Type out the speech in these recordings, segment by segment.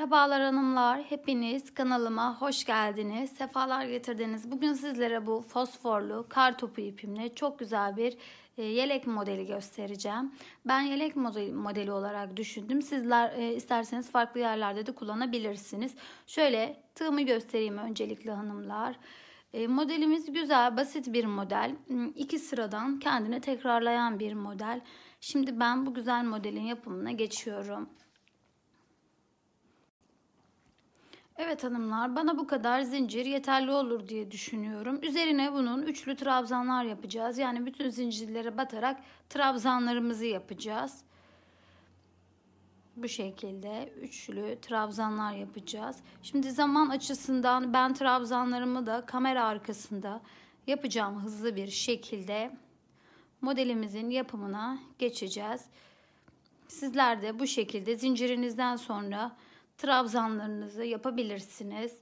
Merhabalar hanımlar, hepiniz kanalıma hoş geldiniz, sefalar getirdiniz. Bugün sizlere bu fosforlu kar topu ipimle çok güzel bir e, yelek modeli göstereceğim. Ben yelek modeli, olarak düşündüm. Sizler e, isterseniz farklı yerlerde de kullanabilirsiniz. Şöyle tığımı göstereyim öncelikle hanımlar. E, modelimiz güzel, basit bir model. Hmm, iki sıradan kendine tekrarlayan bir model. Şimdi ben bu güzel modelin yapımına geçiyorum. Evet hanımlar bana bu kadar zincir yeterli olur diye düşünüyorum. Üzerine bunun üçlü trabzanlar yapacağız. Yani bütün zincirlere batarak trabzanlarımızı yapacağız. Bu şekilde üçlü trabzanlar yapacağız. Şimdi zaman açısından ben trabzanlarımı da kamera arkasında yapacağım hızlı bir şekilde. Modelimizin yapımına geçeceğiz. Sizler de bu şekilde zincirinizden sonra trabzanlarınızı yapabilirsiniz.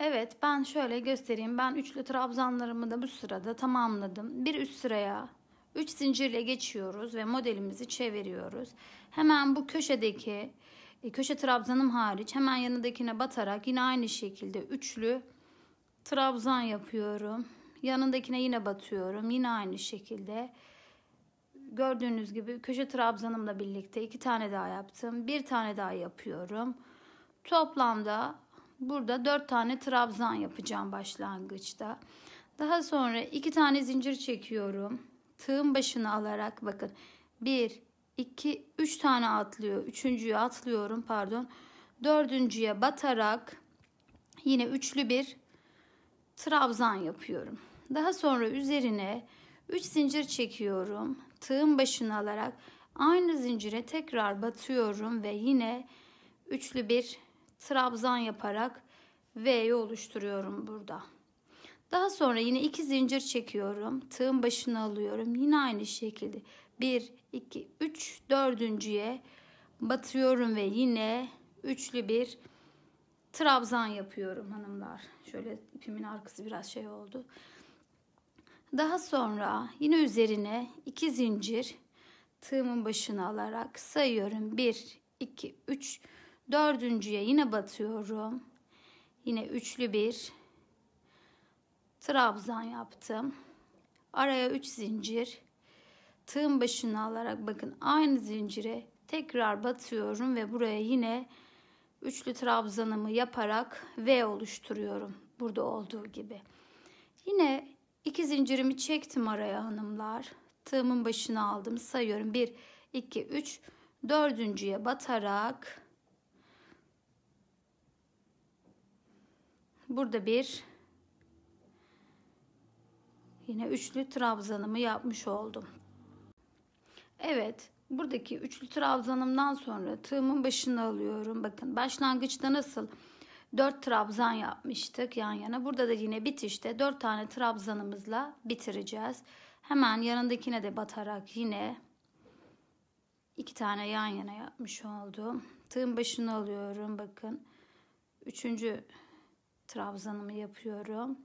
Evet ben şöyle göstereyim. Ben üçlü trabzanlarımı da bu sırada tamamladım. Bir üst sıraya 3 zincirle geçiyoruz ve modelimizi çeviriyoruz. Hemen bu köşedeki e, köşe trabzanım hariç hemen yanındakine batarak yine aynı şekilde üçlü trabzan yapıyorum. Yanındakine yine batıyorum. Yine aynı şekilde Gördüğünüz gibi köşe trabzanımla birlikte iki tane daha yaptım. Bir tane daha yapıyorum. Toplamda burada dört tane trabzan yapacağım başlangıçta. Daha sonra iki tane zincir çekiyorum. Tığın başını alarak bakın. Bir, iki, üç tane atlıyor. Üçüncüyü atlıyorum pardon. Dördüncüye batarak yine üçlü bir trabzan yapıyorum. Daha sonra üzerine 3 zincir çekiyorum. Tığın başını alarak aynı zincire tekrar batıyorum ve yine üçlü bir trabzan yaparak V'yi oluşturuyorum burada. Daha sonra yine 2 zincir çekiyorum. Tığın başını alıyorum. Yine aynı şekilde 1 2 3 dördüncüye batıyorum ve yine üçlü bir trabzan yapıyorum hanımlar. Şöyle ipimin arkası biraz şey oldu. Daha sonra yine üzerine iki zincir tığımın başına alarak sayıyorum. 1, 2, 3, dördüncüye yine batıyorum. Yine üçlü bir trabzan yaptım. Araya üç zincir tığım başına alarak bakın aynı zincire tekrar batıyorum ve buraya yine üçlü trabzanımı yaparak V oluşturuyorum. Burada olduğu gibi. Yine İki zincirimi çektim araya hanımlar. Tığımın başına aldım. Sayıyorum. 1, 2, 3. Dördüncüye batarak burada bir yine üçlü trabzanımı yapmış oldum. Evet. Buradaki üçlü trabzanımdan sonra tığımın başına alıyorum. Bakın başlangıçta nasıl 4 trabzan yapmıştık yan yana. Burada da yine bitişte 4 tane trabzanımızla bitireceğiz. Hemen yanındakine de batarak yine 2 tane yan yana yapmış oldum. Tığın başını alıyorum bakın. 3. trabzanımı yapıyorum.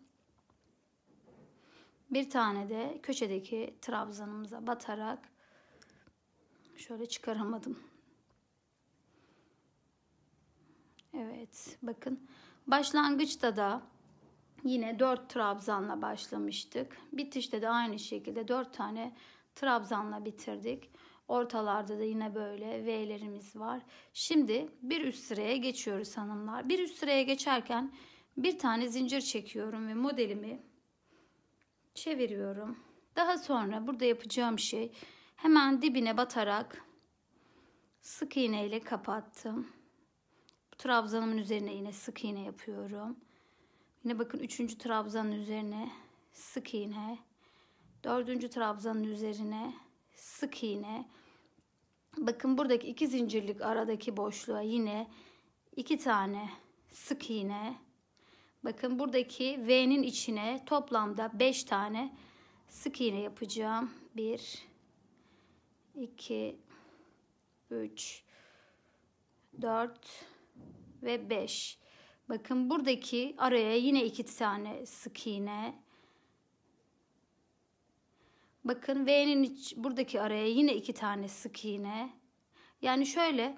Bir tane de köşedeki trabzanımıza batarak şöyle çıkaramadım. Evet bakın başlangıçta da yine 4 trabzanla başlamıştık. Bitişte de aynı şekilde 4 tane trabzanla bitirdik. Ortalarda da yine böyle V'lerimiz var. Şimdi bir üst sıraya geçiyoruz hanımlar. Bir üst sıraya geçerken bir tane zincir çekiyorum ve modelimi çeviriyorum. Daha sonra burada yapacağım şey hemen dibine batarak sık iğneyle kapattım trabzanımın üzerine yine sık iğne yapıyorum. Yine bakın üçüncü trabzanın üzerine sık iğne. Dördüncü trabzanın üzerine sık iğne. Bakın buradaki iki zincirlik aradaki boşluğa yine iki tane sık iğne. Bakın buradaki V'nin içine toplamda beş tane sık iğne yapacağım. Bir, iki, üç, dört ve 5. Bakın buradaki araya yine iki tane sık iğne. Bakın V'nin buradaki araya yine iki tane sık iğne. Yani şöyle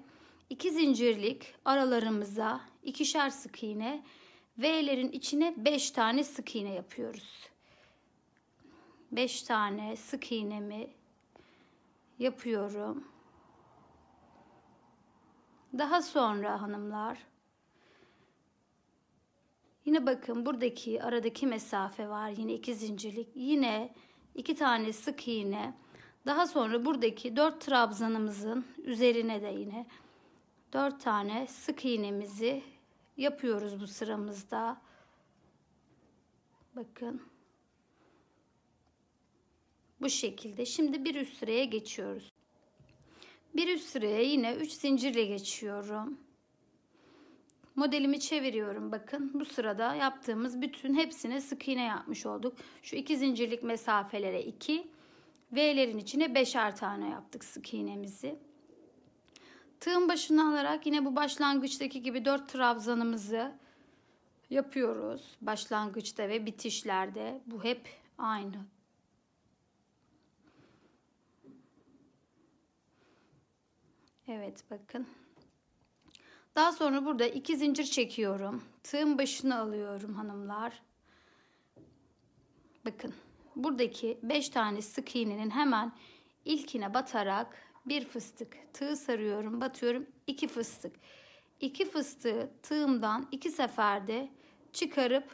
iki zincirlik aralarımıza ikişer sık iğne V'lerin içine 5 tane sık iğne yapıyoruz. 5 tane sık iğnemi yapıyorum. Daha sonra hanımlar Yine bakın buradaki aradaki mesafe var. Yine iki zincirlik. Yine iki tane sık iğne. Daha sonra buradaki dört trabzanımızın üzerine de yine dört tane sık iğnemizi yapıyoruz bu sıramızda. Bakın. Bu şekilde. Şimdi bir üst sıraya geçiyoruz. Bir üst sıraya yine üç zincirle geçiyorum. Modelimi çeviriyorum bakın. Bu sırada yaptığımız bütün hepsine sık iğne yapmış olduk. Şu iki zincirlik mesafelere 2, V'lerin içine 5'er tane yaptık sık iğnemizi. Tığın başını alarak yine bu başlangıçtaki gibi 4 trabzanımızı yapıyoruz. Başlangıçta ve bitişlerde bu hep aynı. Evet bakın. Daha sonra burada iki zincir çekiyorum. Tığın başını alıyorum hanımlar. Bakın buradaki beş tane sık iğnenin hemen ilkine batarak bir fıstık tığ sarıyorum batıyorum iki fıstık. İki fıstığı tığımdan iki seferde çıkarıp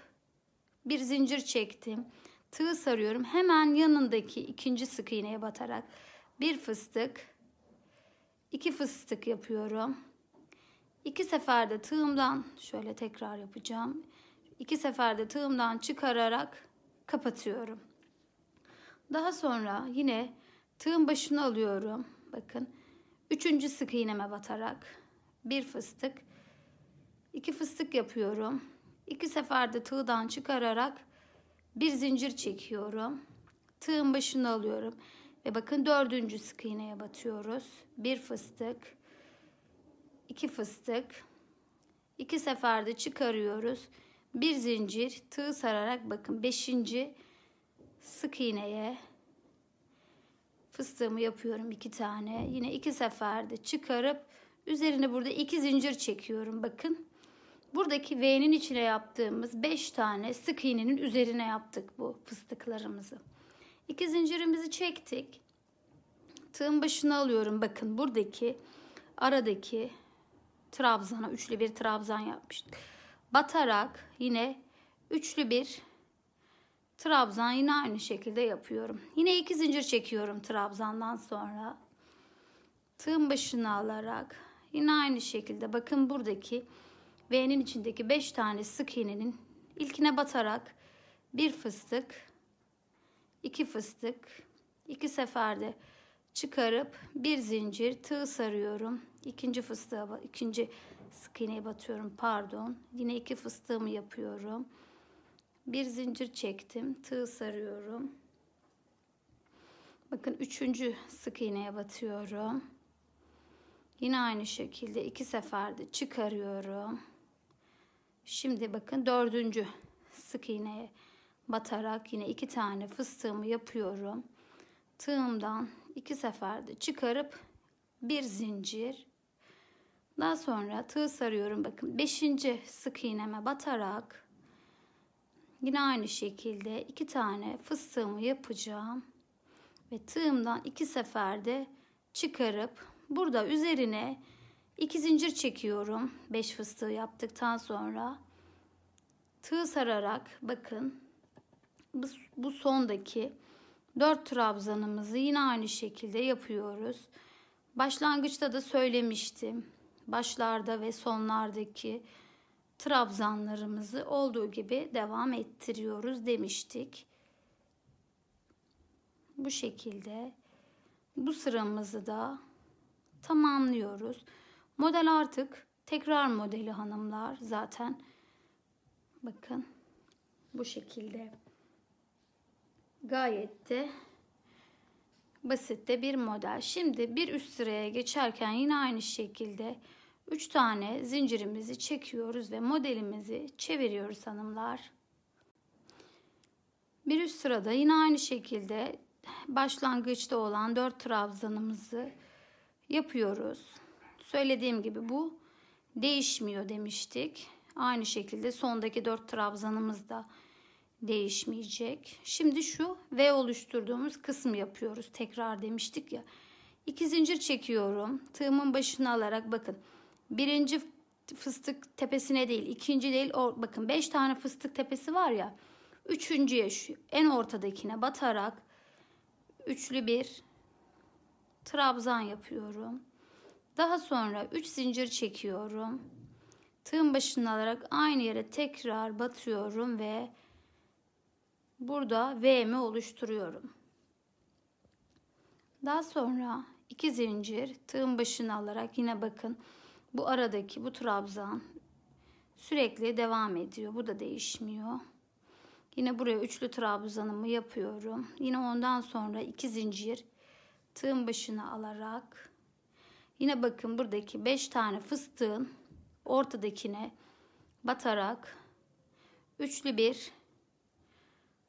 bir zincir çektim. Tığ sarıyorum hemen yanındaki ikinci sık iğneye batarak bir fıstık iki fıstık yapıyorum İki seferde tığımdan şöyle tekrar yapacağım. İki seferde tığımdan çıkararak kapatıyorum. Daha sonra yine tığın başını alıyorum. Bakın. Üçüncü sık iğneme batarak bir fıstık, iki fıstık yapıyorum. İki seferde tığdan çıkararak bir zincir çekiyorum. Tığın başını alıyorum ve bakın dördüncü sık iğneye batıyoruz. Bir fıstık, 2 fıstık 2 seferde çıkarıyoruz. Bir zincir tığ sararak bakın 5. sık iğneye fıstığımı yapıyorum 2 tane. Yine 2 seferde çıkarıp üzerine burada 2 zincir çekiyorum bakın. Buradaki V'nin içine yaptığımız 5 tane sık iğnenin üzerine yaptık bu fıstıklarımızı. 2 zincirimizi çektik. Tığın başına alıyorum bakın buradaki aradaki trabzana üçlü bir trabzan yapmıştık. Batarak yine üçlü bir trabzan yine aynı şekilde yapıyorum. Yine iki zincir çekiyorum trabzandan sonra. Tığın başına alarak yine aynı şekilde bakın buradaki V'nin içindeki 5 tane sık iğnenin ilkine batarak bir fıstık, iki fıstık, iki seferde çıkarıp bir zincir tığ sarıyorum. İkinci fıstığa ikinci sık iğneye batıyorum pardon. Yine iki fıstığımı yapıyorum. Bir zincir çektim. Tığ sarıyorum. Bakın üçüncü sık iğneye batıyorum. Yine aynı şekilde iki seferde çıkarıyorum. Şimdi bakın dördüncü sık iğneye batarak yine iki tane fıstığımı yapıyorum. Tığımdan iki seferde çıkarıp bir zincir daha sonra tığ sarıyorum bakın beşinci sık iğneme batarak yine aynı şekilde iki tane fıstığımı yapacağım ve tığımdan iki seferde çıkarıp burada üzerine iki zincir çekiyorum Beş fıstığı yaptıktan sonra tığ sararak bakın bu, bu sondaki 4 trabzanımızı yine aynı şekilde yapıyoruz. Başlangıçta da söylemiştim. Başlarda ve sonlardaki trabzanlarımızı olduğu gibi devam ettiriyoruz demiştik. Bu şekilde bu sıramızı da tamamlıyoruz. Model artık tekrar modeli hanımlar zaten bakın bu şekilde gayet de basit de bir model. Şimdi bir üst sıraya geçerken yine aynı şekilde 3 tane zincirimizi çekiyoruz ve modelimizi çeviriyoruz hanımlar. Bir üst sırada yine aynı şekilde başlangıçta olan 4 trabzanımızı yapıyoruz. Söylediğim gibi bu değişmiyor demiştik. Aynı şekilde sondaki 4 trabzanımız da değişmeyecek. Şimdi şu V oluşturduğumuz kısmı yapıyoruz. Tekrar demiştik ya. İki zincir çekiyorum. Tığımın başına alarak bakın. Birinci fıstık tepesine değil, ikinci değil. Or bakın 5 tane fıstık tepesi var ya. Üçüncüye şu en ortadakine batarak üçlü bir trabzan yapıyorum. Daha sonra 3 zincir çekiyorum. tığım başına alarak aynı yere tekrar batıyorum ve burada V'mi oluşturuyorum. Daha sonra iki zincir tığın başını alarak yine bakın bu aradaki bu trabzan sürekli devam ediyor. Bu da değişmiyor. Yine buraya üçlü trabzanımı yapıyorum. Yine ondan sonra iki zincir tığın başını alarak yine bakın buradaki beş tane fıstığın ortadakine batarak üçlü bir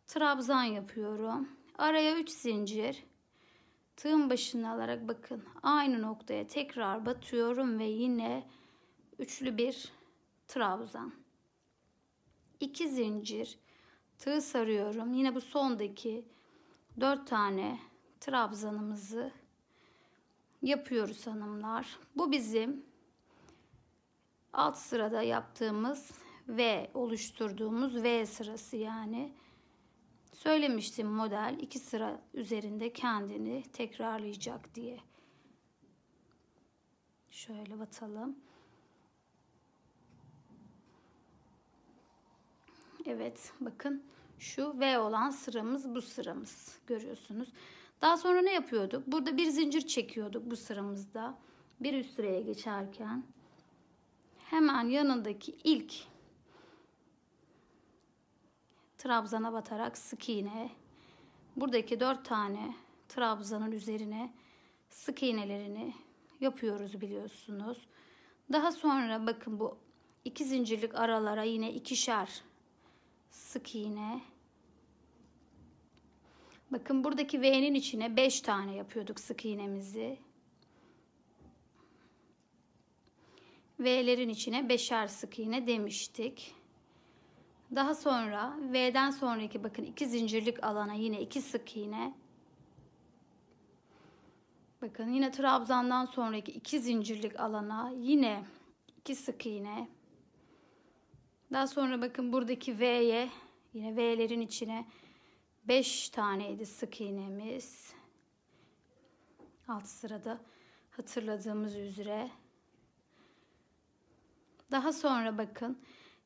trabzan yapıyorum. Araya 3 zincir tığın başını alarak bakın aynı noktaya tekrar batıyorum ve yine üçlü bir trabzan. 2 zincir tığ sarıyorum. Yine bu sondaki 4 tane trabzanımızı yapıyoruz hanımlar. Bu bizim alt sırada yaptığımız ve oluşturduğumuz V sırası yani. Söylemiştim model iki sıra üzerinde kendini tekrarlayacak diye. Şöyle batalım. Evet bakın şu V olan sıramız bu sıramız görüyorsunuz. Daha sonra ne yapıyorduk? Burada bir zincir çekiyorduk bu sıramızda. Bir üst sıraya geçerken hemen yanındaki ilk trabzana batarak sık iğne buradaki dört tane trabzanın üzerine sık iğnelerini yapıyoruz biliyorsunuz. Daha sonra bakın bu iki zincirlik aralara yine ikişer sık iğne. Bakın buradaki V'nin içine 5 tane yapıyorduk sık iğnemizi. V'lerin içine beşer sık iğne demiştik. Daha sonra V'den sonraki bakın iki zincirlik alana yine iki sık iğne. Bakın yine trabzandan sonraki iki zincirlik alana yine iki sık iğne. Daha sonra bakın buradaki V'ye yine V'lerin içine 5 taneydi sık iğnemiz. Alt sırada hatırladığımız üzere. Daha sonra bakın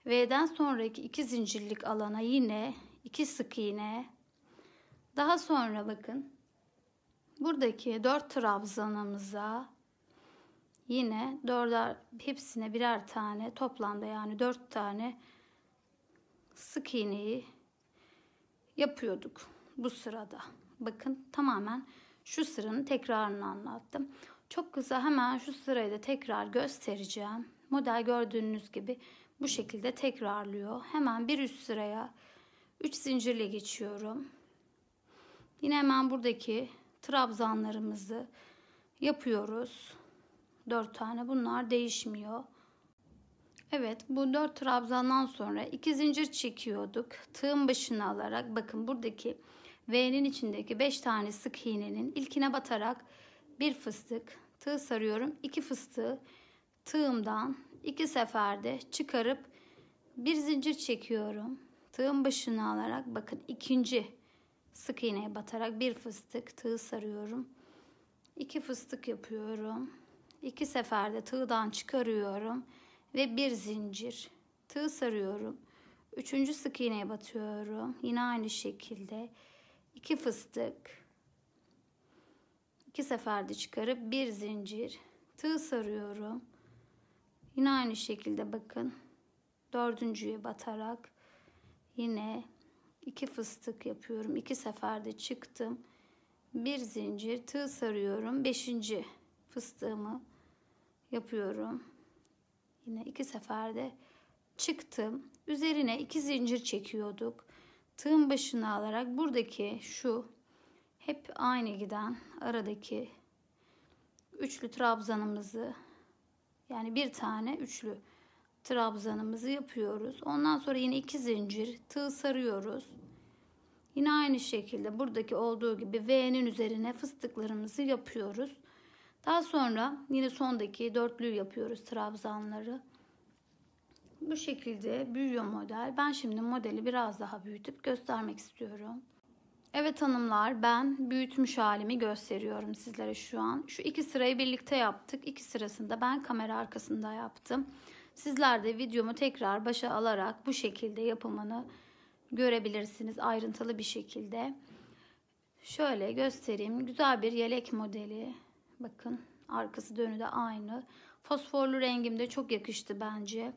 V'den sonraki iki zincirlik alana yine iki sık iğne. Daha sonra bakın buradaki dört trabzanımıza yine dörder hepsine birer tane toplamda yani dört tane sık iğneyi yapıyorduk bu sırada. Bakın tamamen şu sıranın tekrarını anlattım. Çok kısa hemen şu sırayı da tekrar göstereceğim. Model gördüğünüz gibi bu şekilde tekrarlıyor. Hemen bir üst sıraya 3 zincirle geçiyorum. Yine hemen buradaki trabzanlarımızı yapıyoruz. 4 tane bunlar değişmiyor. Evet bu 4 trabzandan sonra 2 zincir çekiyorduk. Tığın başına alarak bakın buradaki V'nin içindeki 5 tane sık iğnenin ilkine batarak bir fıstık tığ sarıyorum. 2 fıstığı tığımdan iki seferde çıkarıp bir zincir çekiyorum. Tığın başını alarak bakın ikinci sık iğneye batarak bir fıstık tığ sarıyorum. İki fıstık yapıyorum. İki seferde tığdan çıkarıyorum ve bir zincir tığ sarıyorum. Üçüncü sık iğneye batıyorum. Yine aynı şekilde iki fıstık iki seferde çıkarıp bir zincir tığ sarıyorum. Yine aynı şekilde bakın. Dördüncüye batarak yine iki fıstık yapıyorum. İki seferde çıktım. Bir zincir tığ sarıyorum. Beşinci fıstığımı yapıyorum. Yine iki seferde çıktım. Üzerine iki zincir çekiyorduk. Tığın başına alarak buradaki şu hep aynı giden aradaki üçlü trabzanımızı yani bir tane üçlü trabzanımızı yapıyoruz. Ondan sonra yine iki zincir tığ sarıyoruz. Yine aynı şekilde buradaki olduğu gibi V'nin üzerine fıstıklarımızı yapıyoruz. Daha sonra yine sondaki dörtlüyü yapıyoruz trabzanları. Bu şekilde büyüyor model. Ben şimdi modeli biraz daha büyütüp göstermek istiyorum. Evet hanımlar ben büyütmüş halimi gösteriyorum sizlere şu an. Şu iki sırayı birlikte yaptık. İki sırasında ben kamera arkasında yaptım. Sizler de videomu tekrar başa alarak bu şekilde yapımını görebilirsiniz ayrıntılı bir şekilde. Şöyle göstereyim. Güzel bir yelek modeli. Bakın arkası dönü de aynı. Fosforlu rengim de çok yakıştı bence.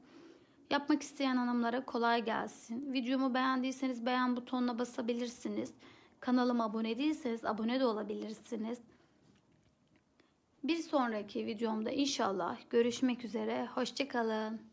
Yapmak isteyen hanımlara kolay gelsin. Videomu beğendiyseniz beğen butonuna basabilirsiniz. Kanalıma abone değilseniz abone de olabilirsiniz. Bir sonraki videomda inşallah görüşmek üzere. Hoşçakalın.